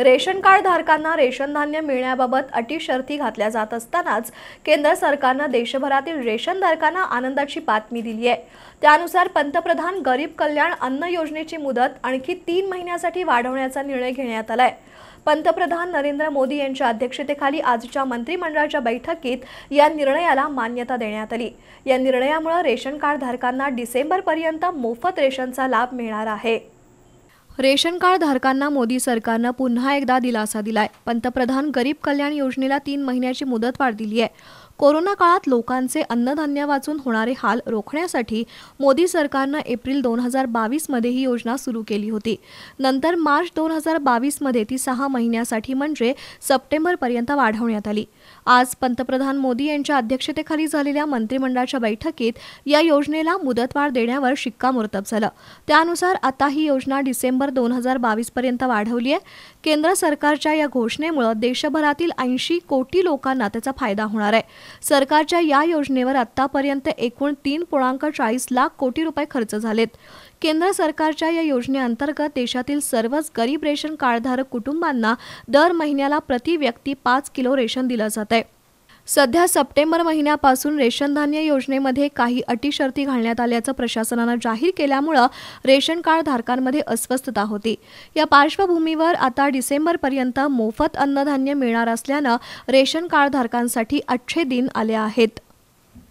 ration card धारकांना ration धान्य मिळण्याबाबत अटी शर्ती घातल्या जात असतानाच केंद्र सरकारनं देशभरातील रेशन धारकांना आनंदाची बातमी दिली आहे त्यानुसार पंतप्रधान गरीब कल्याण अन्न योजनेची मुदत आणखी तीन महिन्यासाठी वाढवण्याचा निर्णय घेण्यात आलाय पंतप्रधान नरेंद्र मोदी यांच्या अध्यक्षतेखाली आजच्या मंत्रिमंडळाच्या बैठकीत या निर्णयाला मान्यता देण्यात आली या निर्णयामुळे रेशन कार्ड धारकांना डिसेंबरपर्यंत मोफत रेशनचा लाभ मिळणार आहे रेशन कार्ड धारकांना मोदी सरकारनं पुन्हा एकदा दिलासा दिलाय पंतप्रधान गरीब कल्याण योजनेला तीन महिन्याची मुदतवाढ दिली आहे कोरोना काळात लोकांचे अन्नधान्य वाचून होणारे हाल रोखण्यासाठी मोदी सरकारनं एप्रिल दोन हजार बावीसमध्ये ही योजना सुरू केली होती नंतर मार्च दोन हजार बावीसमध्ये ती सहा महिन्यासाठी म्हणजे सप्टेंबरपर्यंत वाढवण्यात आली आज पंतप्रधान मोदी यांच्या अध्यक्षतेखाली झालेल्या मंत्रिमंडळाच्या बैठकीत या योजनेला मुदतवाढ देण्यावर शिक्कामोर्तब झालं त्यानुसार आता ही योजना डिसेंबर दोन हजार बावीसपर्यंत वाढवली आहे केंद्र सरकारच्या या घोषणेमुळे देशभरातील ऐंशी कोटी लोकांना त्याचा फायदा होणार आहे सरकारच्या या योजनेवर आतापर्यंत एकूण तीन पूर्णांक चाळीस लाख कोटी रुपये खर्च झालेत केंद्र सरकारच्या या योजनेअंतर्गत देशातील सर्वच गरीब रेशन कार्डधारक कुटुंबांना दर महिन्याला प्रति व्यक्ती पाच किलो रेशन दिलं जात सध्या सप्टेंबर महिन्यापासून रेशन धान्य योजनेमध्ये काही अटी शर्ती घालण्यात आल्याचं प्रशासनानं जाहीर केल्यामुळं रेशन कार्ड धारकांमध्ये अस्वस्थता होती या पार्श्वभूमीवर आता डिसेंबरपर्यंत मोफत अन्नधान्य मिळणार असल्यानं रेशन कार्डधारकांसाठी अच्छे दिन आले आहेत